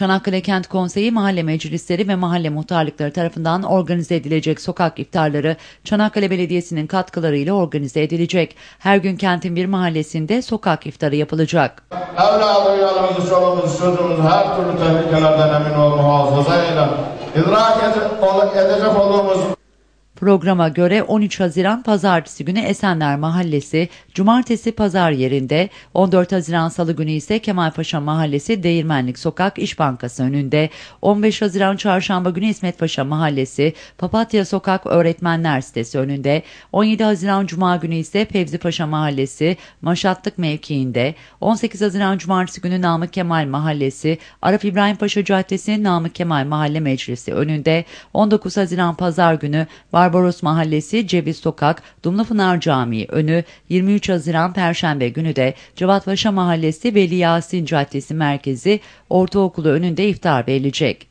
Çanakkale Kent Konseyi mahalle meclisleri ve mahalle muhtarlıkları tarafından organize edilecek sokak iftarları Çanakkale Belediyesi'nin katkılarıyla organize edilecek. Her gün kentin bir mahallesinde sokak iftarı yapılacak. Evladı, yalımızı, çoluğumuzu, çocuğumuzu her türlü tehlikelerden emin olma hafıza eyle. İdrak edecek olduğumuz Programa göre 13 Haziran Pazartesi günü Esenler Mahallesi, Cumartesi Pazar yerinde, 14 Haziran Salı günü ise Kemalpaşa Mahallesi Değirmenlik Sokak İş Bankası önünde, 15 Haziran Çarşamba günü İsmetpaşa Mahallesi, Papatya Sokak Öğretmenler Sitesi önünde, 17 Haziran Cuma günü ise Fevzi Paşa Mahallesi, Maşatlık mevkiinde, 18 Haziran Cumartesi günü Namık Kemal Mahallesi, Arap İbrahim Paşa Caddesi, Namık Kemal Mahalle Meclisi önünde, 19 Haziran Pazar günü Var Barbaros Mahallesi, Ceviz Sokak, Dumlupınar Camii önü 23 Haziran Perşembe günü de Cevatpaşa Mahallesi Veli Yasin Caddesi merkezi ortaokulu önünde iftar verilecek.